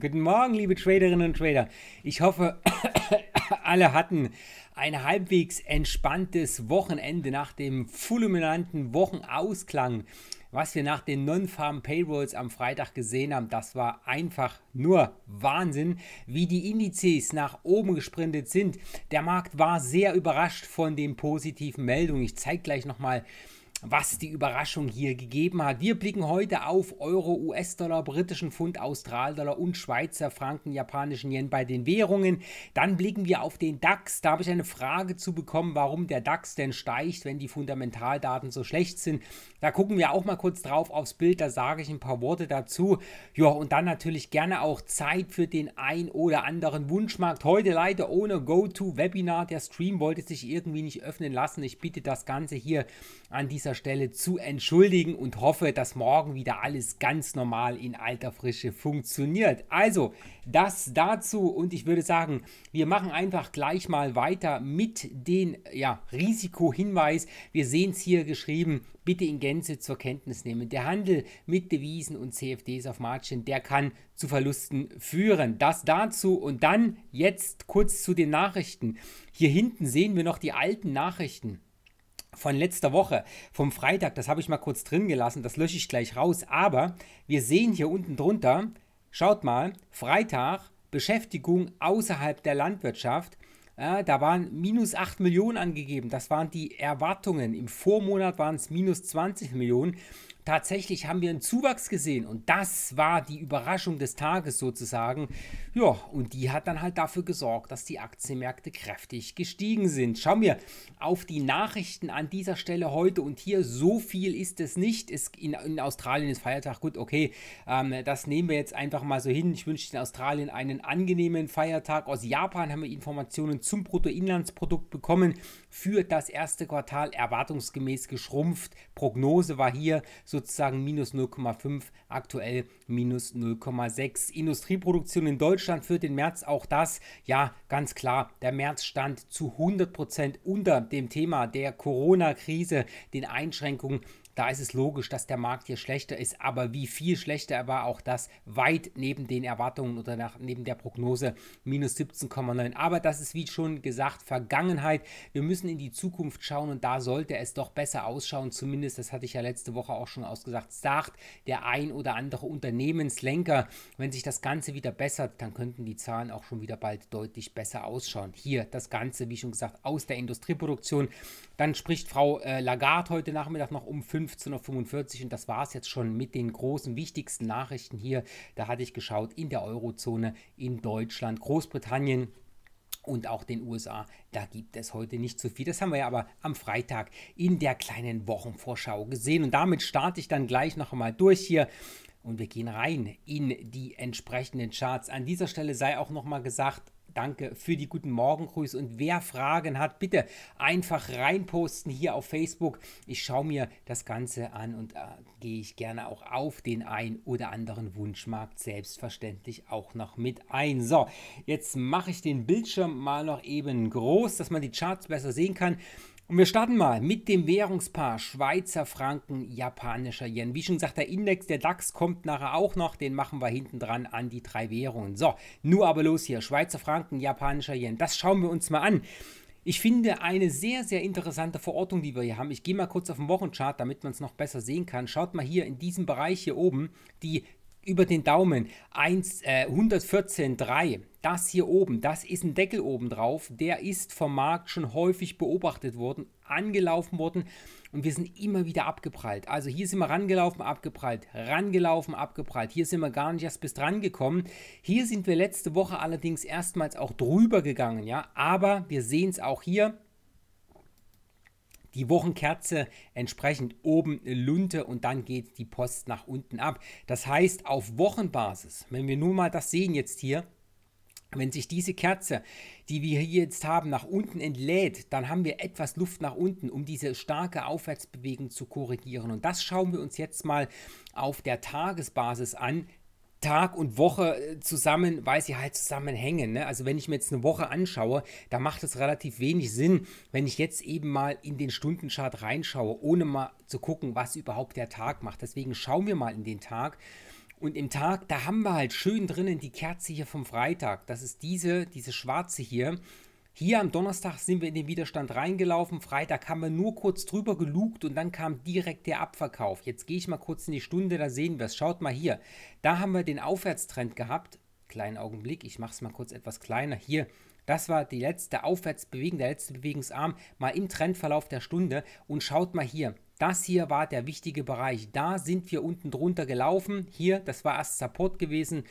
Guten Morgen, liebe Traderinnen und Trader. Ich hoffe, alle hatten ein halbwegs entspanntes Wochenende nach dem fulminanten Wochenausklang. Was wir nach den Non-Farm Payrolls am Freitag gesehen haben, das war einfach nur Wahnsinn, wie die Indizes nach oben gesprintet sind. Der Markt war sehr überrascht von den positiven Meldungen. Ich zeige gleich nochmal, mal was die Überraschung hier gegeben hat. Wir blicken heute auf Euro, US-Dollar, britischen Pfund, Australdollar und Schweizer Franken, japanischen Yen bei den Währungen. Dann blicken wir auf den DAX. Da habe ich eine Frage zu bekommen, warum der DAX denn steigt, wenn die Fundamentaldaten so schlecht sind. Da gucken wir auch mal kurz drauf aufs Bild, da sage ich ein paar Worte dazu. Ja, und dann natürlich gerne auch Zeit für den ein oder anderen Wunschmarkt. Heute leider ohne Go-To-Webinar. Der Stream wollte sich irgendwie nicht öffnen lassen. Ich bitte das Ganze hier an dieser dieser Stelle zu entschuldigen und hoffe, dass morgen wieder alles ganz normal in alter Frische funktioniert. Also, das dazu und ich würde sagen, wir machen einfach gleich mal weiter mit dem ja, Risikohinweis. Wir sehen es hier geschrieben, bitte in Gänze zur Kenntnis nehmen. Der Handel mit Devisen und CFDs auf Margin, der kann zu Verlusten führen. Das dazu und dann jetzt kurz zu den Nachrichten. Hier hinten sehen wir noch die alten Nachrichten von letzter Woche, vom Freitag, das habe ich mal kurz drin gelassen, das lösche ich gleich raus. Aber wir sehen hier unten drunter, schaut mal, Freitag, Beschäftigung außerhalb der Landwirtschaft. Ja, da waren minus 8 Millionen angegeben. Das waren die Erwartungen. Im Vormonat waren es minus 20 Millionen tatsächlich haben wir einen Zuwachs gesehen und das war die Überraschung des Tages sozusagen. Ja, und die hat dann halt dafür gesorgt, dass die Aktienmärkte kräftig gestiegen sind. Schauen wir auf die Nachrichten an dieser Stelle heute und hier, so viel ist es nicht. Es, in, in, Australien ist Feiertag, gut, okay, ähm, das nehmen wir jetzt einfach mal so hin. Ich wünsche den Australien einen angenehmen Feiertag. Aus Japan haben wir Informationen zum Bruttoinlandsprodukt bekommen für das erste Quartal erwartungsgemäß geschrumpft. Prognose war hier sozusagen minus 0,5, aktuell minus 0,6. Industrieproduktion in Deutschland für den März auch das. Ja, ganz klar, der März stand zu 100% Prozent unter dem Thema der Corona-Krise, den Einschränkungen da ist es logisch, dass der Markt hier schlechter ist, aber wie viel schlechter er war, auch das weit neben den Erwartungen oder nach, neben der Prognose minus 17,9. Aber das ist wie schon gesagt Vergangenheit. Wir müssen in die Zukunft schauen und da sollte es doch besser ausschauen. Zumindest, das hatte ich ja letzte Woche auch schon ausgesagt, sagt der ein oder andere Unternehmenslenker. Wenn sich das Ganze wieder bessert, dann könnten die Zahlen auch schon wieder bald deutlich besser ausschauen. Hier das Ganze, wie schon gesagt, aus der Industrieproduktion. Dann spricht Frau äh, Lagarde heute Nachmittag noch um 5 15.45 Uhr. Und das war es jetzt schon mit den großen, wichtigsten Nachrichten hier. Da hatte ich geschaut, in der Eurozone, in Deutschland, Großbritannien und auch den USA. Da gibt es heute nicht so viel. Das haben wir ja aber am Freitag in der kleinen Wochenvorschau gesehen. Und damit starte ich dann gleich noch einmal durch hier. Und wir gehen rein in die entsprechenden Charts. An dieser Stelle sei auch nochmal gesagt, Danke für die guten Morgengrüße. Und wer Fragen hat, bitte einfach reinposten hier auf Facebook. Ich schaue mir das Ganze an und äh, gehe ich gerne auch auf den ein oder anderen Wunschmarkt selbstverständlich auch noch mit ein. So, jetzt mache ich den Bildschirm mal noch eben groß, dass man die Charts besser sehen kann. Und wir starten mal mit dem Währungspaar Schweizer Franken, japanischer Yen. Wie schon gesagt, der Index der DAX kommt nachher auch noch, den machen wir hinten dran an die drei Währungen. So, nur aber los hier, Schweizer Franken, japanischer Yen. Das schauen wir uns mal an. Ich finde eine sehr, sehr interessante Verortung, die wir hier haben. Ich gehe mal kurz auf den Wochenchart, damit man es noch besser sehen kann. Schaut mal hier in diesem Bereich hier oben, die über den Daumen 1, äh, 114,3. Das hier oben, das ist ein Deckel oben drauf. Der ist vom Markt schon häufig beobachtet worden, angelaufen worden und wir sind immer wieder abgeprallt. Also hier sind wir rangelaufen, abgeprallt, rangelaufen, abgeprallt. Hier sind wir gar nicht erst bis dran gekommen. Hier sind wir letzte Woche allerdings erstmals auch drüber gegangen, ja. Aber wir sehen es auch hier die Wochenkerze entsprechend oben Lunte und dann geht die Post nach unten ab. Das heißt, auf Wochenbasis, wenn wir nun mal das sehen jetzt hier, wenn sich diese Kerze, die wir hier jetzt haben, nach unten entlädt, dann haben wir etwas Luft nach unten, um diese starke Aufwärtsbewegung zu korrigieren. Und das schauen wir uns jetzt mal auf der Tagesbasis an. Tag und Woche äh, zusammen, weil sie halt zusammenhängen. Ne? Also wenn ich mir jetzt eine Woche anschaue, da macht es relativ wenig Sinn, wenn ich jetzt eben mal in den Stundenchart reinschaue, ohne mal zu gucken, was überhaupt der Tag macht. Deswegen schauen wir mal in den Tag. Und im Tag, da haben wir halt schön drinnen die Kerze hier vom Freitag. Das ist diese, diese schwarze hier. Hier am Donnerstag sind wir in den Widerstand reingelaufen. Freitag haben wir nur kurz drüber gelugt und dann kam direkt der Abverkauf. Jetzt gehe ich mal kurz in die Stunde, da sehen wir es. Schaut mal hier. Da haben wir den Aufwärtstrend gehabt. Kleinen Augenblick, ich mache es mal kurz etwas kleiner. Hier, das war die letzte Aufwärtsbewegung, der letzte Bewegungsarm, mal im Trendverlauf der Stunde. Und schaut mal hier, das hier war der wichtige Bereich. Da sind wir unten drunter gelaufen. Hier, das war erst Support gewesen.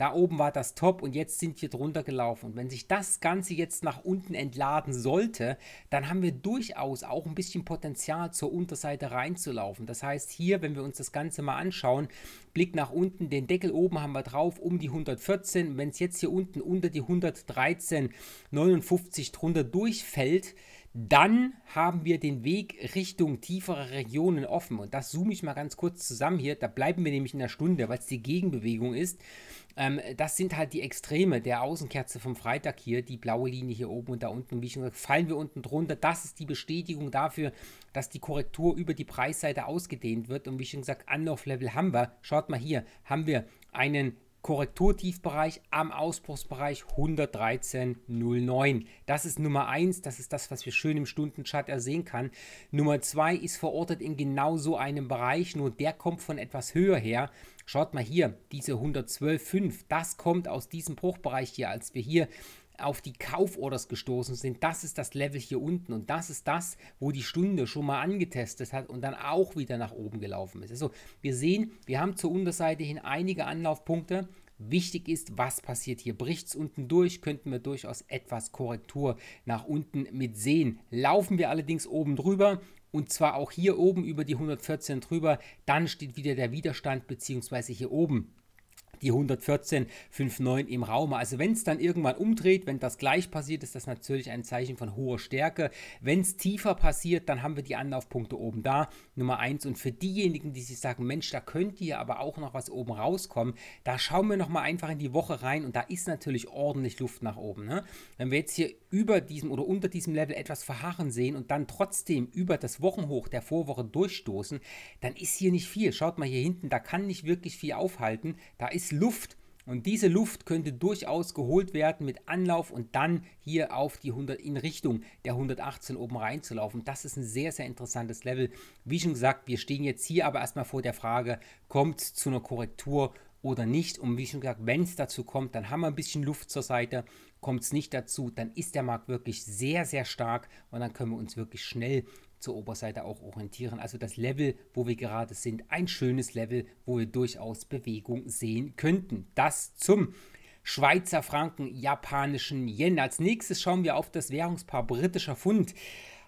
Da oben war das Top und jetzt sind wir drunter gelaufen. Und wenn sich das Ganze jetzt nach unten entladen sollte, dann haben wir durchaus auch ein bisschen Potenzial zur Unterseite reinzulaufen. Das heißt hier, wenn wir uns das Ganze mal anschauen, Blick nach unten, den Deckel oben haben wir drauf um die 114. Wenn es jetzt hier unten unter die 113,59 drunter durchfällt, dann haben wir den Weg Richtung tiefere Regionen offen. Und das zoome ich mal ganz kurz zusammen hier. Da bleiben wir nämlich in der Stunde, weil es die Gegenbewegung ist. Ähm, das sind halt die Extreme der Außenkerze vom Freitag hier, die blaue Linie hier oben und da unten. Und wie schon gesagt, fallen wir unten drunter. Das ist die Bestätigung dafür, dass die Korrektur über die Preisseite ausgedehnt wird. Und wie schon gesagt, Anlauflevel haben wir. Schaut mal hier, haben wir einen Korrekturtiefbereich am Ausbruchsbereich 113,09. Das ist Nummer 1, das ist das, was wir schön im Stundenchart ersehen kann. Nummer 2 ist verortet in genau so einem Bereich, nur der kommt von etwas höher her. Schaut mal hier, diese 112,5, das kommt aus diesem Bruchbereich hier, als wir hier auf die Kauforders gestoßen sind. Das ist das Level hier unten und das ist das, wo die Stunde schon mal angetestet hat und dann auch wieder nach oben gelaufen ist. Also wir sehen, wir haben zur Unterseite hin einige Anlaufpunkte. Wichtig ist, was passiert hier. Bricht es unten durch, könnten wir durchaus etwas Korrektur nach unten mit sehen. Laufen wir allerdings oben drüber und zwar auch hier oben über die 114 drüber, dann steht wieder der Widerstand beziehungsweise hier oben die 114,59 im Raum. Also wenn es dann irgendwann umdreht, wenn das gleich passiert, ist das natürlich ein Zeichen von hoher Stärke. Wenn es tiefer passiert, dann haben wir die Anlaufpunkte oben da, Nummer 1. Und für diejenigen, die sich sagen, Mensch, da könnte hier aber auch noch was oben rauskommen, da schauen wir nochmal einfach in die Woche rein und da ist natürlich ordentlich Luft nach oben. Ne? Wenn wir jetzt hier über diesem oder unter diesem Level etwas verharren sehen und dann trotzdem über das Wochenhoch der Vorwoche durchstoßen, dann ist hier nicht viel. Schaut mal hier hinten, da kann nicht wirklich viel aufhalten. Da ist ist Luft und diese Luft könnte durchaus geholt werden mit Anlauf und dann hier auf die 100 in Richtung der 118 oben reinzulaufen. Das ist ein sehr, sehr interessantes Level. Wie schon gesagt, wir stehen jetzt hier aber erstmal vor der Frage, kommt es zu einer Korrektur oder nicht. Und wie schon gesagt, wenn es dazu kommt, dann haben wir ein bisschen Luft zur Seite. Kommt es nicht dazu, dann ist der Markt wirklich sehr, sehr stark und dann können wir uns wirklich schnell zur Oberseite auch orientieren. Also das Level, wo wir gerade sind, ein schönes Level, wo wir durchaus Bewegung sehen könnten. Das zum Schweizer Franken, japanischen Yen. Als nächstes schauen wir auf das Währungspaar britischer Pfund.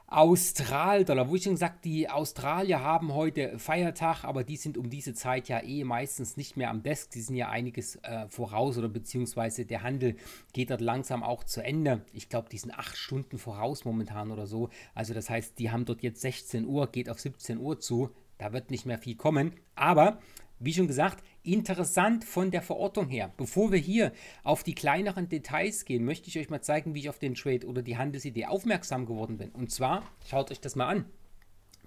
Austral, Australdollar, wo ich schon gesagt, die Australier haben heute Feiertag, aber die sind um diese Zeit ja eh meistens nicht mehr am Desk. Die sind ja einiges äh, voraus oder beziehungsweise der Handel geht dort langsam auch zu Ende. Ich glaube, die sind acht Stunden voraus momentan oder so. Also das heißt, die haben dort jetzt 16 Uhr, geht auf 17 Uhr zu. Da wird nicht mehr viel kommen. Aber wie schon gesagt, interessant von der Verortung her. Bevor wir hier auf die kleineren Details gehen, möchte ich euch mal zeigen, wie ich auf den Trade oder die Handelsidee aufmerksam geworden bin. Und zwar, schaut euch das mal an.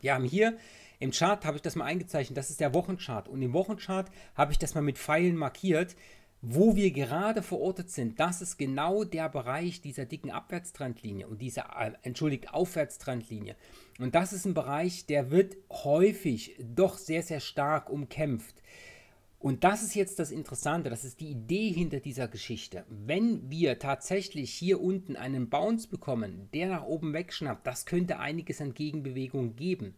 Wir haben hier im Chart, habe ich das mal eingezeichnet, das ist der Wochenchart. Und im Wochenchart habe ich das mal mit Pfeilen markiert wo wir gerade verortet sind, das ist genau der Bereich dieser dicken Abwärtstrendlinie und dieser, äh, entschuldigt, Aufwärtstrendlinie. Und das ist ein Bereich, der wird häufig doch sehr, sehr stark umkämpft. Und das ist jetzt das Interessante, das ist die Idee hinter dieser Geschichte. Wenn wir tatsächlich hier unten einen Bounce bekommen, der nach oben wegschnappt, das könnte einiges an Gegenbewegung geben.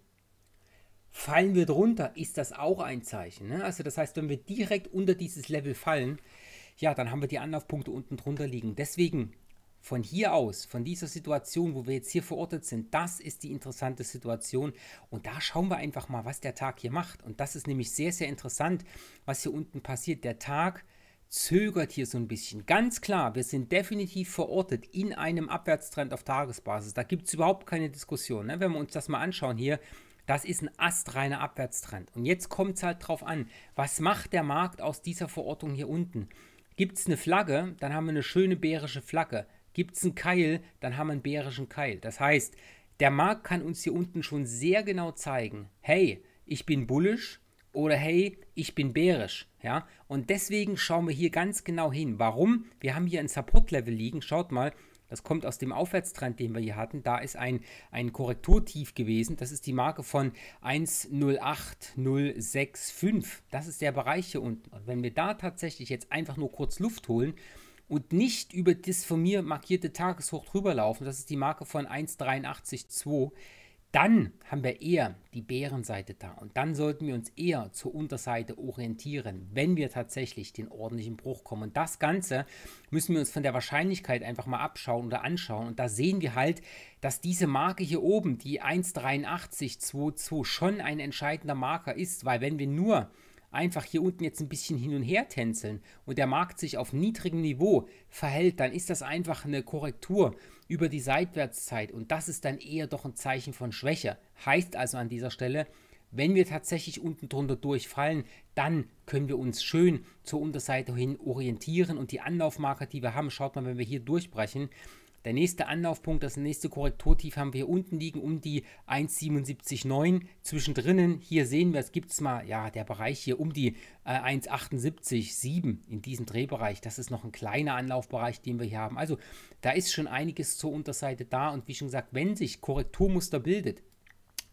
Fallen wir drunter, ist das auch ein Zeichen. Ne? Also das heißt, wenn wir direkt unter dieses Level fallen, ja, dann haben wir die Anlaufpunkte unten drunter liegen. Deswegen von hier aus, von dieser Situation, wo wir jetzt hier verortet sind, das ist die interessante Situation. Und da schauen wir einfach mal, was der Tag hier macht. Und das ist nämlich sehr, sehr interessant, was hier unten passiert. Der Tag zögert hier so ein bisschen. Ganz klar, wir sind definitiv verortet in einem Abwärtstrend auf Tagesbasis. Da gibt es überhaupt keine Diskussion. Ne? Wenn wir uns das mal anschauen hier, das ist ein astreiner Abwärtstrend. Und jetzt kommt es halt drauf an, was macht der Markt aus dieser Verortung hier unten? Gibt es eine Flagge, dann haben wir eine schöne bärische Flagge. Gibt es einen Keil, dann haben wir einen bärischen Keil. Das heißt, der Markt kann uns hier unten schon sehr genau zeigen, hey, ich bin bullisch oder hey, ich bin bärisch. Ja? Und deswegen schauen wir hier ganz genau hin. Warum? Wir haben hier ein Support-Level liegen. Schaut mal, das kommt aus dem Aufwärtstrend, den wir hier hatten. Da ist ein, ein Korrekturtief gewesen. Das ist die Marke von 108065. Das ist der Bereich hier unten. Und wenn wir da tatsächlich jetzt einfach nur kurz Luft holen, und nicht über das von mir markierte Tageshoch drüber laufen, das ist die Marke von 1,832, dann haben wir eher die Bärenseite da und dann sollten wir uns eher zur Unterseite orientieren, wenn wir tatsächlich den ordentlichen Bruch kommen. Und das Ganze müssen wir uns von der Wahrscheinlichkeit einfach mal abschauen oder anschauen. Und da sehen wir halt, dass diese Marke hier oben, die 1,8322, schon ein entscheidender Marker ist, weil wenn wir nur einfach hier unten jetzt ein bisschen hin und her tänzeln und der Markt sich auf niedrigem Niveau verhält, dann ist das einfach eine Korrektur über die Seitwärtszeit und das ist dann eher doch ein Zeichen von Schwäche. Heißt also an dieser Stelle, wenn wir tatsächlich unten drunter durchfallen, dann können wir uns schön zur Unterseite hin orientieren und die Anlaufmarke, die wir haben, schaut mal, wenn wir hier durchbrechen, der nächste Anlaufpunkt, das nächste Korrekturtief haben wir hier unten liegen um die 1,77,9. Zwischendrin, hier sehen wir, es gibt es mal, ja, der Bereich hier um die äh, 1,78,7 in diesem Drehbereich. Das ist noch ein kleiner Anlaufbereich, den wir hier haben. Also da ist schon einiges zur Unterseite da. Und wie schon gesagt, wenn sich Korrekturmuster bildet,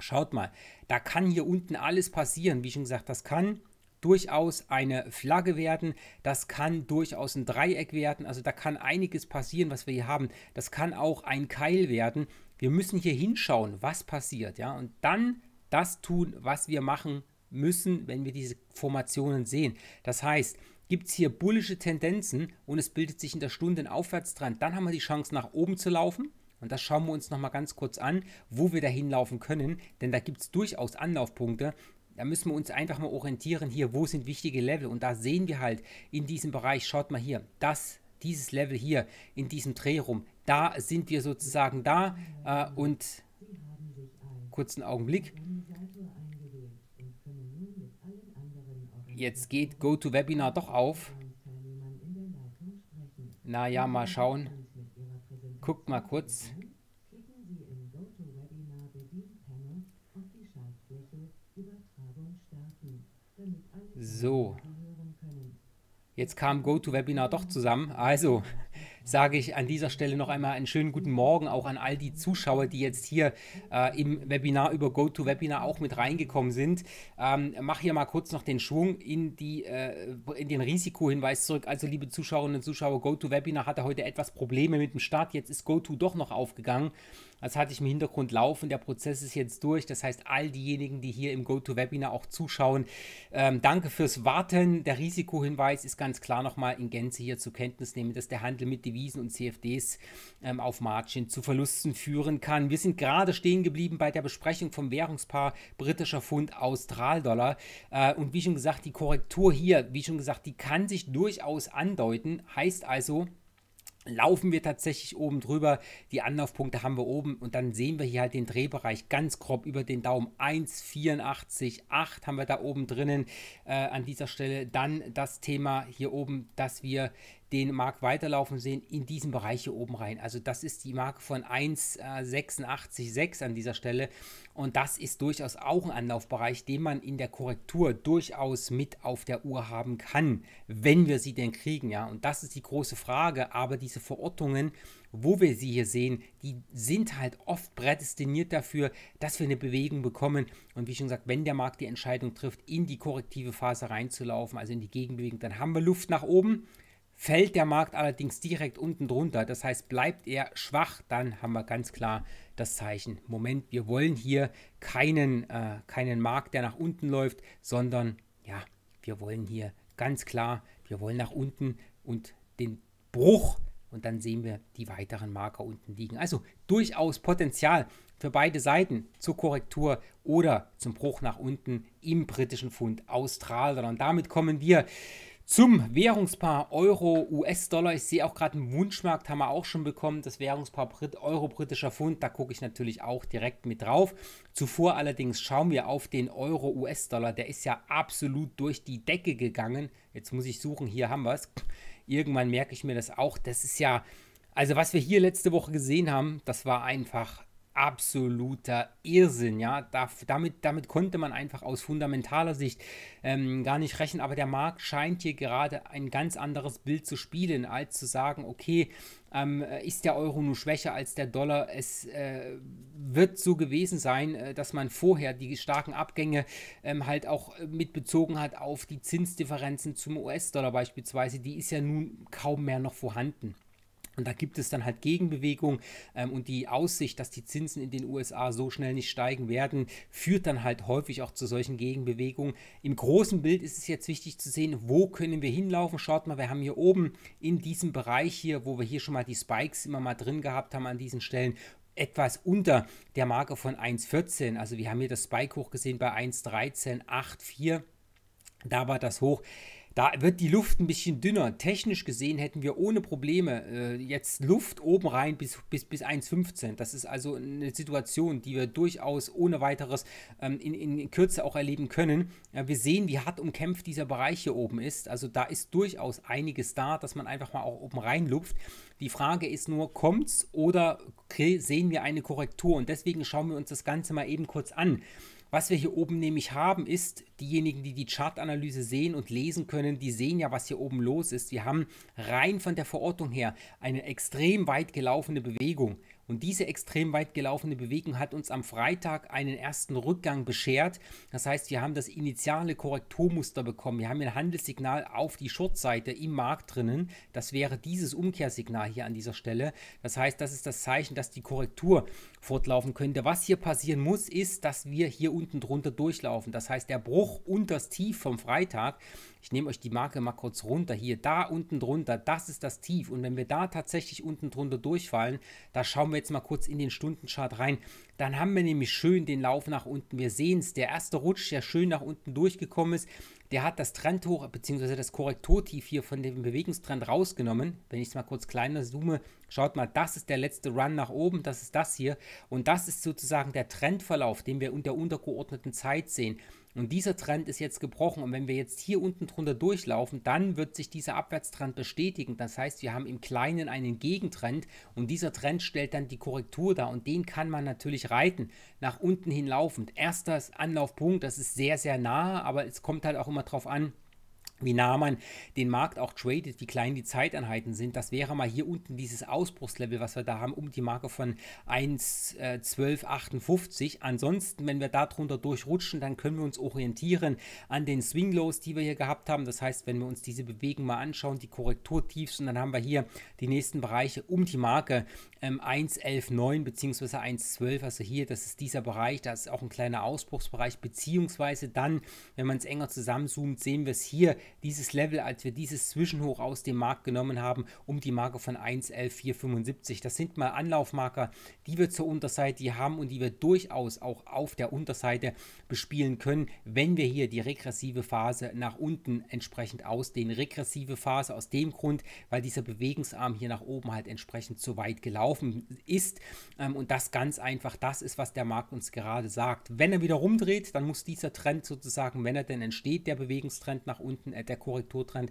schaut mal, da kann hier unten alles passieren. Wie schon gesagt, das kann durchaus eine Flagge werden, das kann durchaus ein Dreieck werden, also da kann einiges passieren, was wir hier haben. Das kann auch ein Keil werden. Wir müssen hier hinschauen, was passiert, ja, und dann das tun, was wir machen müssen, wenn wir diese Formationen sehen. Das heißt, gibt es hier bullische Tendenzen und es bildet sich in der Stunde ein Aufwärtstrend, dann haben wir die Chance nach oben zu laufen. Und das schauen wir uns nochmal ganz kurz an, wo wir da hinlaufen können, denn da gibt es durchaus Anlaufpunkte da müssen wir uns einfach mal orientieren hier, wo sind wichtige Level. Und da sehen wir halt in diesem Bereich, schaut mal hier, das, dieses Level hier in diesem Dreh rum, da sind wir sozusagen da äh, und kurzen Augenblick. Jetzt geht GoToWebinar doch auf. Naja, mal schauen. Guckt mal kurz. So. Jetzt kam GoToWebinar doch zusammen. Also sage ich an dieser Stelle noch einmal einen schönen guten Morgen auch an all die Zuschauer, die jetzt hier äh, im Webinar über GoToWebinar auch mit reingekommen sind. Ähm, mach hier mal kurz noch den Schwung in, die, äh, in den Risikohinweis zurück. Also liebe Zuschauerinnen und Zuschauer, GoToWebinar hatte heute etwas Probleme mit dem Start. Jetzt ist GoTo doch noch aufgegangen. Das also hatte ich im Hintergrund laufen, der Prozess ist jetzt durch. Das heißt, all diejenigen, die hier im GoToWebinar auch zuschauen, ähm, danke fürs Warten. Der Risikohinweis ist ganz klar nochmal in Gänze hier zur Kenntnis nehmen, dass der Handel mit Devisen und CFDs ähm, auf Margin zu Verlusten führen kann. Wir sind gerade stehen geblieben bei der Besprechung vom Währungspaar britischer Pfund Australdollar. Äh, und wie schon gesagt, die Korrektur hier, wie schon gesagt, die kann sich durchaus andeuten. Heißt also, laufen wir tatsächlich oben drüber. Die Anlaufpunkte haben wir oben und dann sehen wir hier halt den Drehbereich ganz grob über den Daumen. 1,84,8 haben wir da oben drinnen äh, an dieser Stelle. Dann das Thema hier oben, dass wir den Markt weiterlaufen sehen, in diesen Bereich hier oben rein. Also das ist die Marke von 1,86,6 äh, an dieser Stelle und das ist durchaus auch ein Anlaufbereich, den man in der Korrektur durchaus mit auf der Uhr haben kann, wenn wir sie denn kriegen, ja. Und das ist die große Frage, aber diese Verortungen, wo wir sie hier sehen, die sind halt oft prädestiniert dafür, dass wir eine Bewegung bekommen und wie schon gesagt, wenn der Markt die Entscheidung trifft, in die korrektive Phase reinzulaufen, also in die Gegenbewegung, dann haben wir Luft nach oben. Fällt der Markt allerdings direkt unten drunter, das heißt bleibt er schwach, dann haben wir ganz klar das Zeichen, Moment, wir wollen hier keinen, äh, keinen Markt, der nach unten läuft, sondern ja, wir wollen hier ganz klar, wir wollen nach unten und den Bruch und dann sehen wir die weiteren Marker unten liegen. Also durchaus Potenzial für beide Seiten zur Korrektur oder zum Bruch nach unten im britischen Pfund Australien. Und damit kommen wir zum Währungspaar Euro-US-Dollar. Ich sehe auch gerade einen Wunschmarkt, haben wir auch schon bekommen. Das Währungspaar Brit Euro-Britischer Pfund, da gucke ich natürlich auch direkt mit drauf. Zuvor allerdings schauen wir auf den Euro-US-Dollar. Der ist ja absolut durch die Decke gegangen. Jetzt muss ich suchen, hier haben wir es. Irgendwann merke ich mir das auch. Das ist ja, also was wir hier letzte Woche gesehen haben, das war einfach absoluter Irrsinn, ja. Da, damit, damit konnte man einfach aus fundamentaler Sicht ähm, gar nicht rechnen, aber der Markt scheint hier gerade ein ganz anderes Bild zu spielen, als zu sagen, okay, ähm, ist der Euro nur schwächer als der Dollar. Es äh, wird so gewesen sein, äh, dass man vorher die starken Abgänge ähm, halt auch mitbezogen hat auf die Zinsdifferenzen zum US-Dollar beispielsweise. Die ist ja nun kaum mehr noch vorhanden. Und da gibt es dann halt Gegenbewegung ähm, und die Aussicht, dass die Zinsen in den USA so schnell nicht steigen werden, führt dann halt häufig auch zu solchen Gegenbewegungen. Im großen Bild ist es jetzt wichtig zu sehen, wo können wir hinlaufen. Schaut mal, wir haben hier oben in diesem Bereich hier, wo wir hier schon mal die Spikes immer mal drin gehabt haben an diesen Stellen, etwas unter der Marke von 1,14. Also wir haben hier das Spike hoch gesehen bei 1,1384. Da war das hoch. Da wird die Luft ein bisschen dünner. Technisch gesehen hätten wir ohne Probleme äh, jetzt Luft oben rein bis, bis, bis 1,15. Das ist also eine Situation, die wir durchaus ohne weiteres ähm, in, in Kürze auch erleben können. Äh, wir sehen, wie hart umkämpft dieser Bereich hier oben ist. Also da ist durchaus einiges da, dass man einfach mal auch oben rein lupft. Die Frage ist nur, kommt's oder sehen wir eine Korrektur? Und deswegen schauen wir uns das Ganze mal eben kurz an. Was wir hier oben nämlich haben, ist, diejenigen, die die Chartanalyse sehen und lesen können, die sehen ja, was hier oben los ist. Wir haben rein von der Verortung her eine extrem weit gelaufene Bewegung. Und diese extrem weit gelaufene Bewegung hat uns am Freitag einen ersten Rückgang beschert. Das heißt, wir haben das initiale Korrekturmuster bekommen. Wir haben ein Handelssignal auf die Shortseite im Markt drinnen. Das wäre dieses Umkehrsignal hier an dieser Stelle. Das heißt, das ist das Zeichen, dass die Korrektur fortlaufen könnte. Was hier passieren muss, ist, dass wir hier unten drunter durchlaufen. Das heißt, der Bruch unters Tief vom Freitag ich nehme euch die Marke mal kurz runter, hier, da unten drunter, das ist das Tief. Und wenn wir da tatsächlich unten drunter durchfallen, da schauen wir jetzt mal kurz in den Stundenchart rein, dann haben wir nämlich schön den Lauf nach unten. Wir sehen es, der erste Rutsch, der schön nach unten durchgekommen ist, der hat das Trendhoch bzw. das Korrekturtief hier von dem Bewegungstrend rausgenommen. Wenn ich es mal kurz kleiner zoome, schaut mal, das ist der letzte Run nach oben, das ist das hier. Und das ist sozusagen der Trendverlauf, den wir in untergeordneten Zeit sehen. Und dieser Trend ist jetzt gebrochen. Und wenn wir jetzt hier unten drunter durchlaufen, dann wird sich dieser Abwärtstrend bestätigen. Das heißt, wir haben im Kleinen einen Gegentrend und dieser Trend stellt dann die Korrektur dar. Und den kann man natürlich reiten, nach unten hin laufend. Erster Anlaufpunkt, das ist sehr, sehr nah, aber es kommt halt auch immer drauf an, wie nah man den Markt auch tradet, wie klein die Zeiteinheiten sind. Das wäre mal hier unten dieses Ausbruchslevel, was wir da haben, um die Marke von 1,1258. Äh, Ansonsten, wenn wir da drunter durchrutschen, dann können wir uns orientieren an den Swing-Lows, die wir hier gehabt haben. Das heißt, wenn wir uns diese Bewegung mal anschauen, die Korrekturtiefs, und dann haben wir hier die nächsten Bereiche um die Marke ähm, 1,119 bzw. 1,12. Also hier, das ist dieser Bereich, da ist auch ein kleiner Ausbruchsbereich, beziehungsweise dann, wenn man es enger zusammenzoomt, sehen wir es hier dieses Level, als wir dieses Zwischenhoch aus dem Markt genommen haben, um die Marke von 1.11.475. Das sind mal Anlaufmarker, die wir zur Unterseite die haben und die wir durchaus auch auf der Unterseite bespielen können, wenn wir hier die regressive Phase nach unten entsprechend ausdehnen. Regressive Phase aus dem Grund, weil dieser Bewegungsarm hier nach oben halt entsprechend zu weit gelaufen ist. Ähm, und das ganz einfach, das ist, was der Markt uns gerade sagt. Wenn er wieder rumdreht, dann muss dieser Trend sozusagen, wenn er denn entsteht, der Bewegungstrend nach unten, äh, der Korrekturtrend.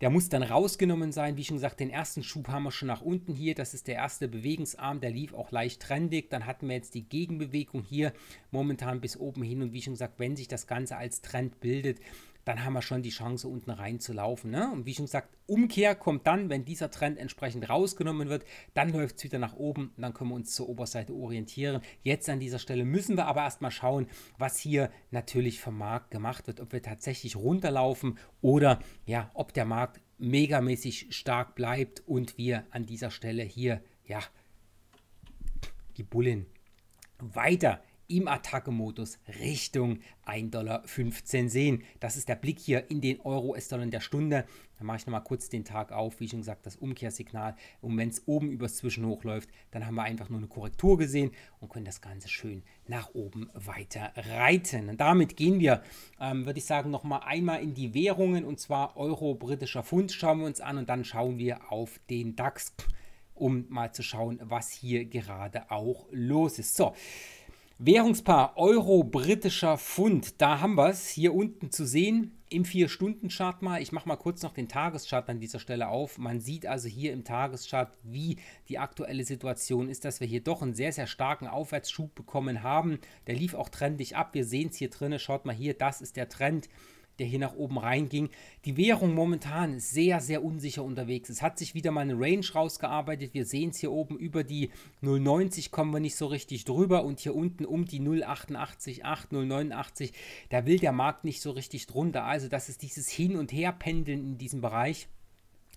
Der muss dann rausgenommen sein. Wie schon gesagt, den ersten Schub haben wir schon nach unten hier. Das ist der erste Bewegungsarm, der lief auch leicht trendig. Dann hatten wir jetzt die Gegenbewegung hier momentan bis oben hin. Und wie schon gesagt, wenn sich das Ganze als Trend bildet, dann haben wir schon die Chance, unten reinzulaufen. Ne? Und wie schon gesagt, Umkehr kommt dann, wenn dieser Trend entsprechend rausgenommen wird, dann läuft es wieder nach oben dann können wir uns zur Oberseite orientieren. Jetzt an dieser Stelle müssen wir aber erstmal schauen, was hier natürlich vom Markt gemacht wird, ob wir tatsächlich runterlaufen oder ja, ob der Markt megamäßig stark bleibt und wir an dieser Stelle hier, ja, die Bullen weiter im Attacke-Modus Richtung 1,15 Dollar sehen. Das ist der Blick hier in den Euro, S-Dollar in der Stunde. Da mache ich nochmal kurz den Tag auf, wie schon gesagt, das Umkehrsignal. Und wenn es oben übers Zwischenhoch läuft, dann haben wir einfach nur eine Korrektur gesehen und können das Ganze schön nach oben weiter reiten. Und damit gehen wir, ähm, würde ich sagen, nochmal einmal in die Währungen und zwar Euro, britischer Pfund schauen wir uns an und dann schauen wir auf den DAX um mal zu schauen, was hier gerade auch los ist. So, Währungspaar Euro, britischer Pfund. Da haben wir es hier unten zu sehen im 4-Stunden-Chart mal. Ich mache mal kurz noch den Tageschart an dieser Stelle auf. Man sieht also hier im Tageschart, wie die aktuelle Situation ist, dass wir hier doch einen sehr, sehr starken Aufwärtsschub bekommen haben. Der lief auch trendig ab. Wir sehen es hier drin. Schaut mal hier, das ist der Trend der hier nach oben reinging. Die Währung momentan ist sehr, sehr unsicher unterwegs. Es hat sich wieder mal eine Range rausgearbeitet. Wir sehen es hier oben über die 0,90 kommen wir nicht so richtig drüber und hier unten um die 0,88, 0,89. Da will der Markt nicht so richtig drunter. Also das ist dieses Hin- und Her-Pendeln in diesem Bereich.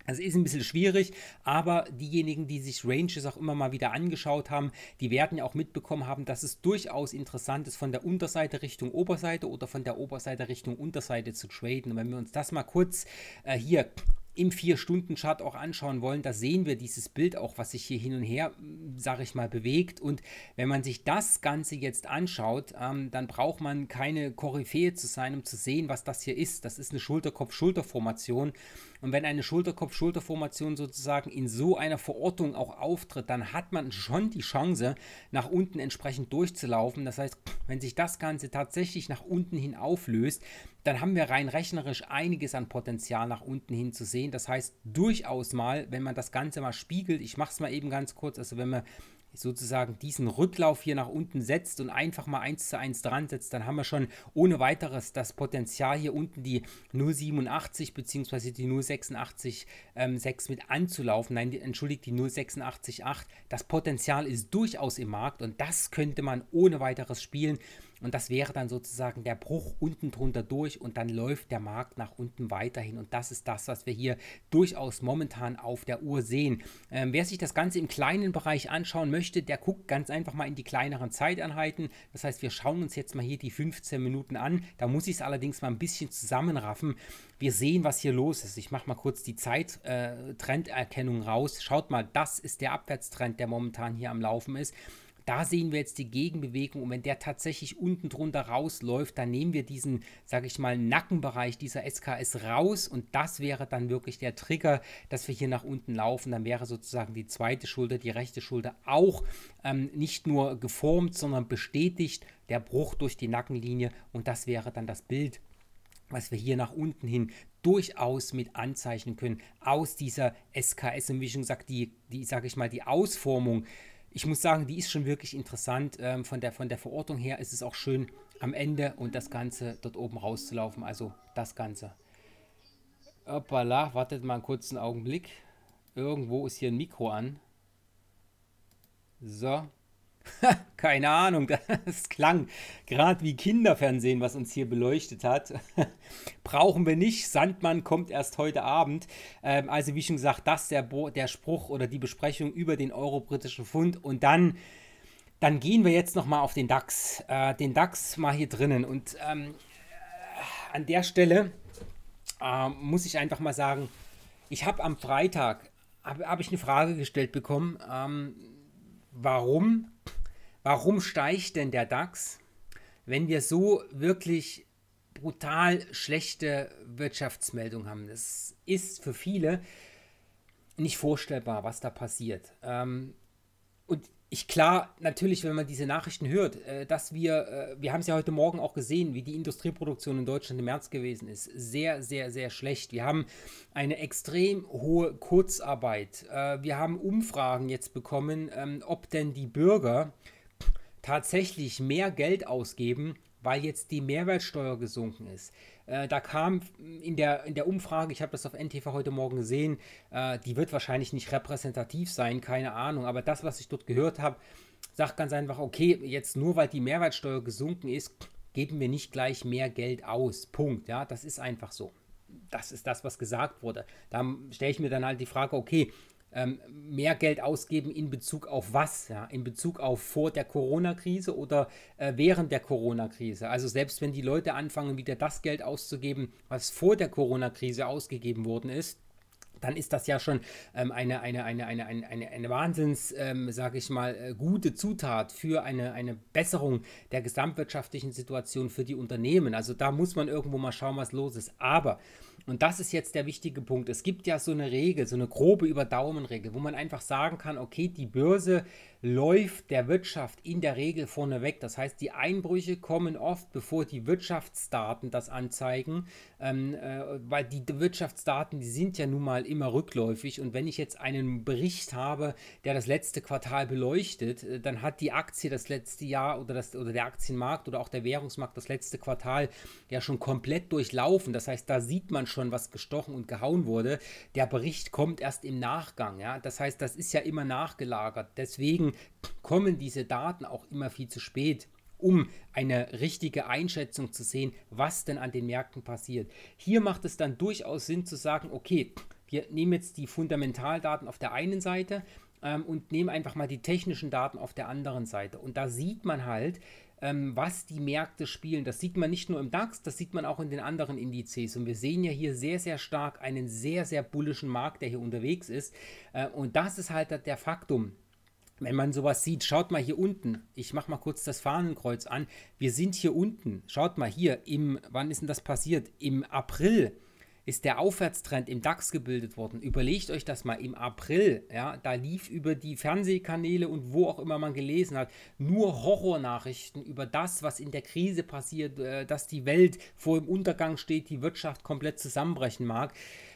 Es ist ein bisschen schwierig, aber diejenigen, die sich Ranges auch immer mal wieder angeschaut haben, die werden ja auch mitbekommen haben, dass es durchaus interessant ist, von der Unterseite Richtung Oberseite oder von der Oberseite Richtung Unterseite zu traden. Und wenn wir uns das mal kurz äh, hier im 4-Stunden-Chart auch anschauen wollen, da sehen wir dieses Bild auch, was sich hier hin und her, hm, sage ich mal, bewegt. Und wenn man sich das Ganze jetzt anschaut, ähm, dann braucht man keine Koryphäe zu sein, um zu sehen, was das hier ist. Das ist eine Schulterkopf-Schulter-Formation. schulter schulter formation und wenn eine Schulterkopf-Schulterformation sozusagen in so einer Verortung auch auftritt, dann hat man schon die Chance, nach unten entsprechend durchzulaufen. Das heißt, wenn sich das Ganze tatsächlich nach unten hin auflöst, dann haben wir rein rechnerisch einiges an Potenzial nach unten hin zu sehen. Das heißt, durchaus mal, wenn man das Ganze mal spiegelt, ich mache es mal eben ganz kurz, also wenn wir sozusagen diesen Rücklauf hier nach unten setzt und einfach mal 1 zu 1 dran setzt, dann haben wir schon ohne weiteres das Potenzial hier unten die 087 bzw. die 086 ähm, 6 mit anzulaufen. Nein, die, entschuldigt, die 086 8. Das Potenzial ist durchaus im Markt und das könnte man ohne weiteres spielen. Und das wäre dann sozusagen der Bruch unten drunter durch und dann läuft der Markt nach unten weiterhin. Und das ist das, was wir hier durchaus momentan auf der Uhr sehen. Ähm, wer sich das Ganze im kleinen Bereich anschauen möchte, der guckt ganz einfach mal in die kleineren Zeiteinheiten. Das heißt, wir schauen uns jetzt mal hier die 15 Minuten an. Da muss ich es allerdings mal ein bisschen zusammenraffen. Wir sehen, was hier los ist. Ich mache mal kurz die Zeittrenderkennung äh, raus. Schaut mal, das ist der Abwärtstrend, der momentan hier am Laufen ist. Da sehen wir jetzt die Gegenbewegung und wenn der tatsächlich unten drunter rausläuft, dann nehmen wir diesen, sage ich mal, Nackenbereich dieser SKS raus und das wäre dann wirklich der Trigger, dass wir hier nach unten laufen. Dann wäre sozusagen die zweite Schulter, die rechte Schulter auch ähm, nicht nur geformt, sondern bestätigt der Bruch durch die Nackenlinie und das wäre dann das Bild was wir hier nach unten hin durchaus mit anzeichnen können aus dieser SKS und wie schon gesagt, die, die sage ich mal, die Ausformung ich muss sagen, die ist schon wirklich interessant. Ähm, von, der, von der Verortung her ist es auch schön am Ende und das Ganze dort oben rauszulaufen. Also das Ganze. Hoppala, wartet mal einen kurzen Augenblick. Irgendwo ist hier ein Mikro an. So. Keine Ahnung, das klang gerade wie Kinderfernsehen, was uns hier beleuchtet hat. Brauchen wir nicht. Sandmann kommt erst heute Abend. Ähm, also, wie schon gesagt, das der, Bo der Spruch oder die Besprechung über den euro-britischen Pfund. Und dann, dann gehen wir jetzt nochmal auf den DAX. Äh, den DAX mal hier drinnen. Und ähm, äh, an der Stelle äh, muss ich einfach mal sagen, ich habe am Freitag habe hab ich eine Frage gestellt bekommen. Ähm, warum Warum steigt denn der DAX, wenn wir so wirklich brutal schlechte Wirtschaftsmeldungen haben? Das ist für viele nicht vorstellbar, was da passiert. Ähm, und ich klar, natürlich, wenn man diese Nachrichten hört, äh, dass wir, äh, wir haben es ja heute Morgen auch gesehen, wie die Industrieproduktion in Deutschland im März gewesen ist. Sehr, sehr, sehr schlecht. Wir haben eine extrem hohe Kurzarbeit. Äh, wir haben Umfragen jetzt bekommen, ähm, ob denn die Bürger tatsächlich mehr Geld ausgeben, weil jetzt die Mehrwertsteuer gesunken ist. Äh, da kam in der, in der Umfrage, ich habe das auf NTV heute Morgen gesehen, äh, die wird wahrscheinlich nicht repräsentativ sein, keine Ahnung, aber das, was ich dort gehört habe, sagt ganz einfach, okay, jetzt nur weil die Mehrwertsteuer gesunken ist, geben wir nicht gleich mehr Geld aus. Punkt. Ja, das ist einfach so. Das ist das, was gesagt wurde. Da stelle ich mir dann halt die Frage, okay, ähm, mehr Geld ausgeben in Bezug auf was? Ja? In Bezug auf vor der Corona-Krise oder äh, während der Corona-Krise? Also selbst wenn die Leute anfangen, wieder das Geld auszugeben, was vor der Corona-Krise ausgegeben worden ist, dann ist das ja schon ähm, eine, eine, eine, eine, eine, eine, eine wahnsinns, ähm, sage ich mal, äh, gute Zutat für eine, eine Besserung der gesamtwirtschaftlichen Situation für die Unternehmen. Also da muss man irgendwo mal schauen, was los ist. Aber und das ist jetzt der wichtige Punkt. Es gibt ja so eine Regel, so eine grobe Überdaumenregel, wo man einfach sagen kann, okay, die Börse läuft der Wirtschaft in der Regel vorneweg. Das heißt, die Einbrüche kommen oft, bevor die Wirtschaftsdaten das anzeigen, ähm, äh, weil die Wirtschaftsdaten, die sind ja nun mal immer rückläufig. Und wenn ich jetzt einen Bericht habe, der das letzte Quartal beleuchtet, äh, dann hat die Aktie das letzte Jahr oder, das, oder der Aktienmarkt oder auch der Währungsmarkt das letzte Quartal ja schon komplett durchlaufen. Das heißt, da sieht man schon, was gestochen und gehauen wurde. Der Bericht kommt erst im Nachgang. Ja? Das heißt, das ist ja immer nachgelagert. Deswegen kommen diese Daten auch immer viel zu spät um eine richtige Einschätzung zu sehen, was denn an den Märkten passiert. Hier macht es dann durchaus Sinn zu sagen, okay, wir nehmen jetzt die Fundamentaldaten auf der einen Seite ähm, und nehmen einfach mal die technischen Daten auf der anderen Seite. Und da sieht man halt, ähm, was die Märkte spielen. Das sieht man nicht nur im DAX, das sieht man auch in den anderen Indizes. Und wir sehen ja hier sehr, sehr stark einen sehr, sehr bullischen Markt, der hier unterwegs ist. Äh, und das ist halt der Faktum wenn man sowas sieht, schaut mal hier unten. Ich mache mal kurz das Fahnenkreuz an. Wir sind hier unten. Schaut mal hier im, wann ist denn das passiert? Im April ist der Aufwärtstrend im DAX gebildet worden. Überlegt euch das mal im April, ja, da lief über die Fernsehkanäle und wo auch immer man gelesen hat, nur Horrornachrichten über das, was in der Krise passiert, äh, dass die Welt vor dem Untergang steht, die Wirtschaft komplett zusammenbrechen mag.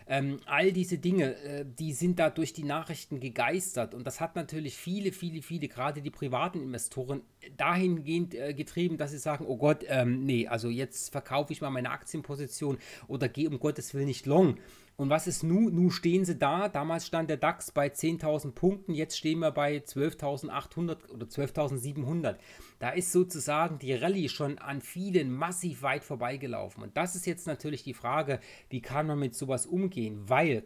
Ähm, all diese Dinge, äh, die sind da durch die Nachrichten gegeistert. Und das hat natürlich viele, viele, viele, gerade die privaten Investoren, äh, dahingehend äh, getrieben, dass sie sagen, oh Gott, ähm, nee, also jetzt verkaufe ich mal meine Aktienposition oder gehe um Gottes Willen nicht long. Und was ist nun? Nun stehen sie da. Damals stand der DAX bei 10.000 Punkten, jetzt stehen wir bei 12.800 oder 12.700. Da ist sozusagen die Rallye schon an vielen massiv weit vorbeigelaufen. Und das ist jetzt natürlich die Frage, wie kann man mit sowas umgehen? Weil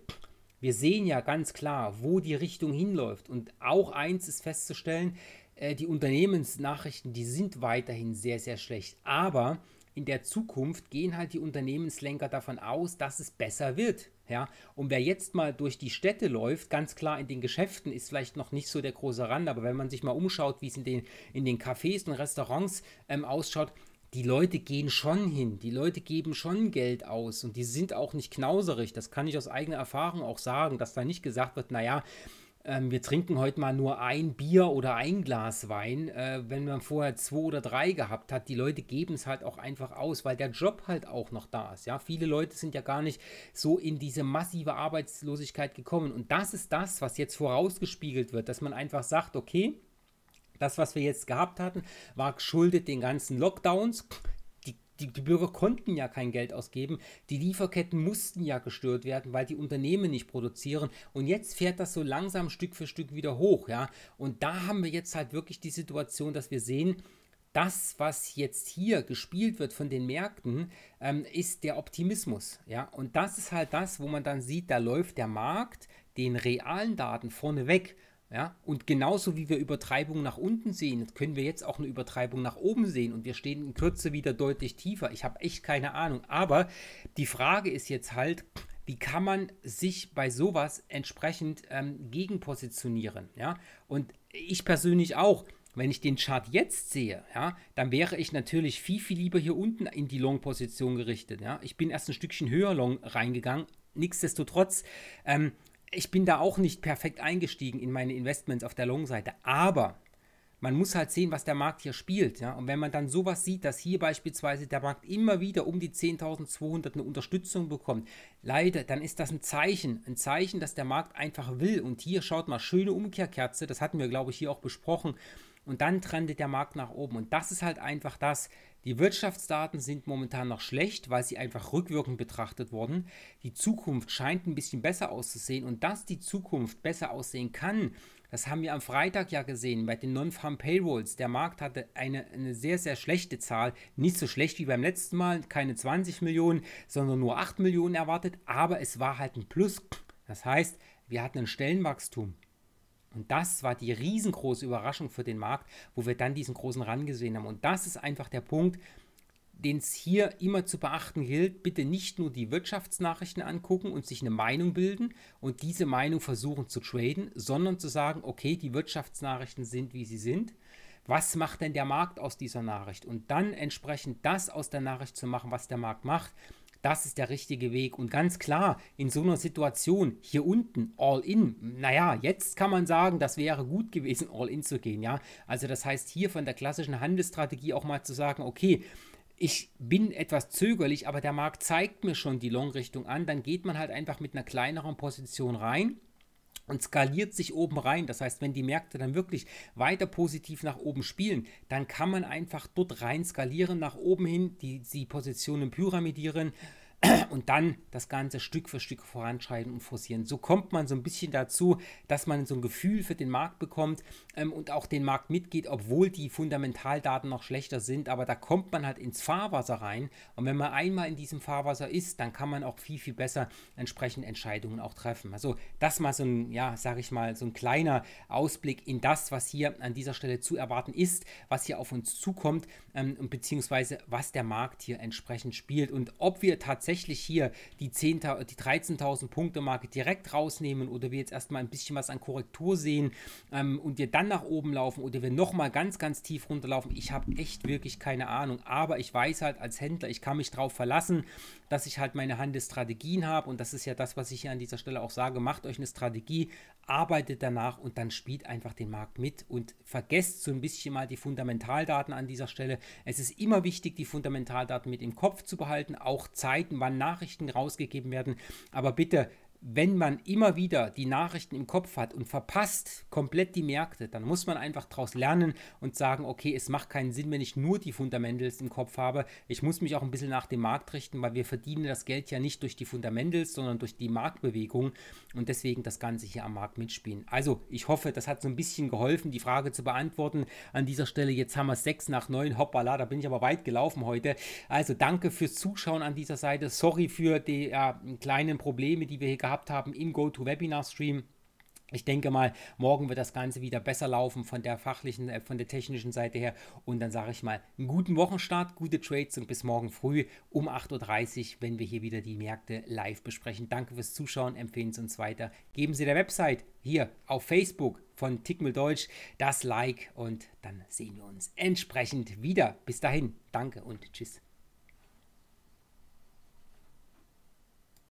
wir sehen ja ganz klar, wo die Richtung hinläuft. Und auch eins ist festzustellen, äh, die Unternehmensnachrichten, die sind weiterhin sehr, sehr schlecht. Aber in der Zukunft gehen halt die Unternehmenslenker davon aus, dass es besser wird. Ja? Und wer jetzt mal durch die Städte läuft, ganz klar in den Geschäften ist vielleicht noch nicht so der große Rand, aber wenn man sich mal umschaut, wie es in den, in den Cafés und Restaurants ähm, ausschaut, die Leute gehen schon hin, die Leute geben schon Geld aus und die sind auch nicht knauserig. Das kann ich aus eigener Erfahrung auch sagen, dass da nicht gesagt wird, naja, ähm, wir trinken heute mal nur ein Bier oder ein Glas Wein, äh, wenn man vorher zwei oder drei gehabt hat. Die Leute geben es halt auch einfach aus, weil der Job halt auch noch da ist. Ja, viele Leute sind ja gar nicht so in diese massive Arbeitslosigkeit gekommen. Und das ist das, was jetzt vorausgespiegelt wird, dass man einfach sagt, okay, das, was wir jetzt gehabt hatten, war geschuldet den ganzen Lockdowns die, die, Bürger konnten ja kein Geld ausgeben, die Lieferketten mussten ja gestört werden, weil die Unternehmen nicht produzieren. Und jetzt fährt das so langsam Stück für Stück wieder hoch, ja. Und da haben wir jetzt halt wirklich die Situation, dass wir sehen, das, was jetzt hier gespielt wird von den Märkten, ähm, ist der Optimismus, ja. Und das ist halt das, wo man dann sieht, da läuft der Markt den realen Daten vorneweg. weg ja? Und genauso wie wir Übertreibung nach unten sehen, können wir jetzt auch eine Übertreibung nach oben sehen und wir stehen in Kürze wieder deutlich tiefer. Ich habe echt keine Ahnung. Aber die Frage ist jetzt halt, wie kann man sich bei sowas entsprechend ähm, gegenpositionieren? Ja? Und ich persönlich auch. Wenn ich den Chart jetzt sehe, ja, dann wäre ich natürlich viel, viel lieber hier unten in die Long-Position gerichtet. Ja. Ich bin erst ein Stückchen höher Long reingegangen. Nichtsdestotrotz ähm, ich bin da auch nicht perfekt eingestiegen in meine Investments auf der Long-Seite, aber man muss halt sehen, was der Markt hier spielt. Ja? Und wenn man dann sowas sieht, dass hier beispielsweise der Markt immer wieder um die 10.200 eine Unterstützung bekommt, leider, dann ist das ein Zeichen. Ein Zeichen, dass der Markt einfach will. Und hier schaut mal, schöne Umkehrkerze, das hatten wir, glaube ich, hier auch besprochen. Und dann trendet der Markt nach oben. Und das ist halt einfach das, die Wirtschaftsdaten sind momentan noch schlecht, weil sie einfach rückwirkend betrachtet wurden. Die Zukunft scheint ein bisschen besser auszusehen und dass die Zukunft besser aussehen kann, das haben wir am Freitag ja gesehen bei den Non-Farm Payrolls. Der Markt hatte eine, eine, sehr, sehr schlechte Zahl. Nicht so schlecht wie beim letzten Mal, keine 20 Millionen, sondern nur 8 Millionen erwartet, aber es war halt ein Plus. Das heißt, wir hatten ein Stellenwachstum. Und das war die riesengroße Überraschung für den Markt, wo wir dann diesen großen Rang gesehen haben. Und das ist einfach der Punkt, den es hier immer zu beachten gilt. Bitte nicht nur die Wirtschaftsnachrichten angucken und sich eine Meinung bilden und diese Meinung versuchen zu traden, sondern zu sagen, okay, die Wirtschaftsnachrichten sind, wie sie sind. Was macht denn der Markt aus dieser Nachricht? Und dann entsprechend das aus der Nachricht zu machen, was der Markt macht, das ist der richtige Weg. Und ganz klar, in so einer Situation hier unten, all in, naja, jetzt kann man sagen, das wäre gut gewesen, all in zu gehen. Ja? Also das heißt hier von der klassischen Handelsstrategie auch mal zu sagen, okay, ich bin etwas zögerlich, aber der Markt zeigt mir schon die Long-Richtung an, dann geht man halt einfach mit einer kleineren Position rein und skaliert sich oben rein. Das heißt, wenn die Märkte dann wirklich weiter positiv nach oben spielen, dann kann man einfach dort rein skalieren, nach oben hin, die, die Positionen pyramidieren und dann das Ganze Stück für Stück voranschreiten und forcieren. So kommt man so ein bisschen dazu, dass man so ein Gefühl für den Markt bekommt ähm, und auch den Markt mitgeht, obwohl die Fundamentaldaten noch schlechter sind. Aber da kommt man halt ins Fahrwasser rein. Und wenn man einmal in diesem Fahrwasser ist, dann kann man auch viel, viel besser entsprechend Entscheidungen auch treffen. Also das mal so ein, ja, sage ich mal, so ein kleiner Ausblick in das, was hier an dieser Stelle zu erwarten ist, was hier auf uns zukommt ähm, beziehungsweise was der Markt hier entsprechend spielt und ob wir tatsächlich tatsächlich hier die, die 13.000 Punkte Marke direkt rausnehmen oder wir jetzt erstmal ein bisschen was an Korrektur sehen ähm, und wir dann nach oben laufen oder wir nochmal ganz, ganz tief runterlaufen, ich habe echt wirklich keine Ahnung. Aber ich weiß halt als Händler, ich kann mich darauf verlassen, dass ich halt meine Handelsstrategien habe und das ist ja das, was ich hier an dieser Stelle auch sage, macht euch eine Strategie, arbeitet danach und dann spielt einfach den Markt mit und vergesst so ein bisschen mal die Fundamentaldaten an dieser Stelle. Es ist immer wichtig, die Fundamentaldaten mit im Kopf zu behalten, auch Zeiten, wann Nachrichten rausgegeben werden. Aber bitte wenn man immer wieder die Nachrichten im Kopf hat und verpasst komplett die Märkte, dann muss man einfach daraus lernen und sagen, okay, es macht keinen Sinn, wenn ich nur die Fundamentals im Kopf habe. Ich muss mich auch ein bisschen nach dem Markt richten, weil wir verdienen das Geld ja nicht durch die Fundamentals, sondern durch die Marktbewegung und deswegen das Ganze hier am Markt mitspielen. Also ich hoffe, das hat so ein bisschen geholfen, die Frage zu beantworten. An dieser Stelle, jetzt haben wir sechs nach neun, hoppala, da bin ich aber weit gelaufen heute. Also danke fürs Zuschauen an dieser Seite. Sorry für die äh, kleinen Probleme, die wir hier gehabt gehabt haben im GoToWebinar-Stream. Ich denke mal, morgen wird das Ganze wieder besser laufen von der fachlichen, äh, von der technischen Seite her. Und dann sage ich mal, einen guten Wochenstart, gute Trades und bis morgen früh um 8.30 Uhr, wenn wir hier wieder die Märkte live besprechen. Danke fürs Zuschauen, empfehlen Sie uns weiter. Geben Sie der Website hier auf Facebook von Tickmill Deutsch das Like und dann sehen wir uns entsprechend wieder. Bis dahin, danke und tschüss.